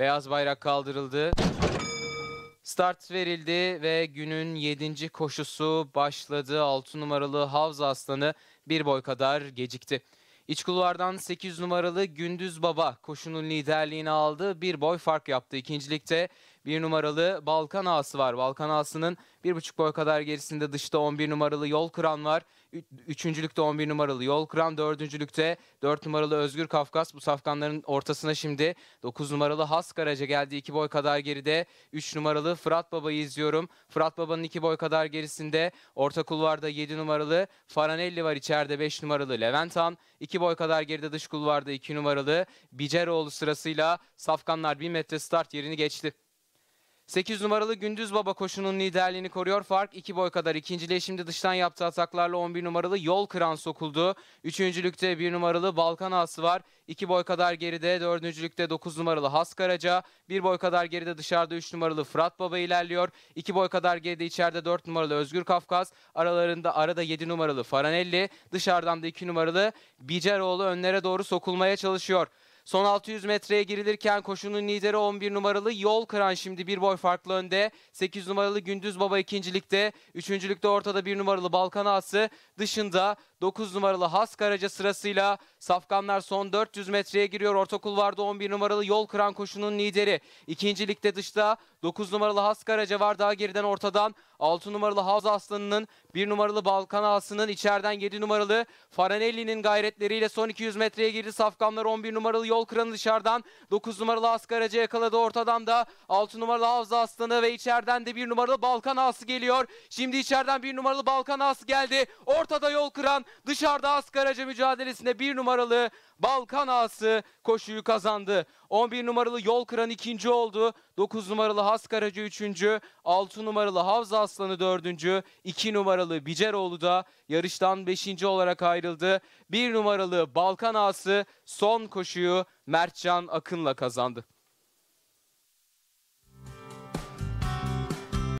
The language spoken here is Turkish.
Beyaz bayrak kaldırıldı. Start verildi ve günün 7. koşusu başladı. 6 numaralı Havza Aslanı bir boy kadar gecikti. İç kulvardan 8 numaralı Gündüz Baba koşunun liderliğini aldı. Bir boy fark yaptı ikincilikte bir numaralı Balkan Ağası var. Balkan Ağası'nın bir buçuk boy kadar gerisinde dışta 11 numaralı Yol Kıran var. Üçüncülükte 11 numaralı Yol Kıran, dördüncülükte 4 numaralı Özgür Kafkas. Bu safkanların ortasına şimdi 9 numaralı Has Karaca geldi. 2 boy kadar geride 3 numaralı Fırat Baba'yı izliyorum. Fırat Baba'nın 2 boy kadar gerisinde orta kulvarda 7 numaralı Faranelli var içeride 5 numaralı Levent Han. 2 boy kadar geride dış kulvarda 2 numaralı Biceroğlu sırasıyla safkanlar 1 metre start yerini geçti. 8 numaralı Gündüz Baba koşunun liderliğini koruyor. Fark 2 boy kadar. İkinciliğe şimdi dıştan yaptığı ataklarla 11 numaralı Yol Kıran sokuldu. Üçüncülükte 1 numaralı Balkan Ağası var. 2 boy kadar geride. Dördüncülükte 9 numaralı Haskaraca. 1 boy kadar geride dışarıda 3 numaralı Fırat Baba ilerliyor. 2 boy kadar geride içeride 4 numaralı Özgür Kafkas. Aralarında arada 7 numaralı Faranelli. Dışarıdan da 2 numaralı Biceroğlu önlere doğru sokulmaya çalışıyor. Son 600 metreye girilirken koşunun lideri 11 numaralı Yol Kıran şimdi bir boy farklı önde. 8 numaralı Gündüz Baba ikincilikte. Üçüncülükte ortada 1 numaralı Balkan Ası. Dışında 9 numaralı Has Karaca sırasıyla Safkanlar son 400 metreye giriyor. Orta kulvarda 11 numaralı Yol Kıran koşunun lideri. İkincilikte dışta 9 numaralı Has Karaca var daha geriden ortadan. 6 numaralı Havz Aslanı'nın 1 numaralı Balkan Aslı'nın içeriden 7 numaralı Faranelli'nin gayretleriyle son 200 metreye girdi. Safkanlar 11 numaralı Yol Kıran'ı dışarıdan 9 numaralı Has Karaca yakaladı. Ortadan da 6 numaralı Havz Aslanı ve içeriden de 1 numaralı Balkan Aslı geliyor. Şimdi içeriden 1 numaralı Balkan Aslı geldi. Ortada Yol Kıran dışarıda Askaracı mücadelesinde bir numaralı Balkan Ağası koşuyu kazandı. 11 numaralı Yol Kıran ikinci oldu. 9 numaralı Haskaracı üçüncü. 6 numaralı Havza Aslanı dördüncü. 2 numaralı Biceroğlu da yarıştan beşinci olarak ayrıldı. 1 numaralı Balkan Ağası son koşuyu Mertcan Akın'la kazandı.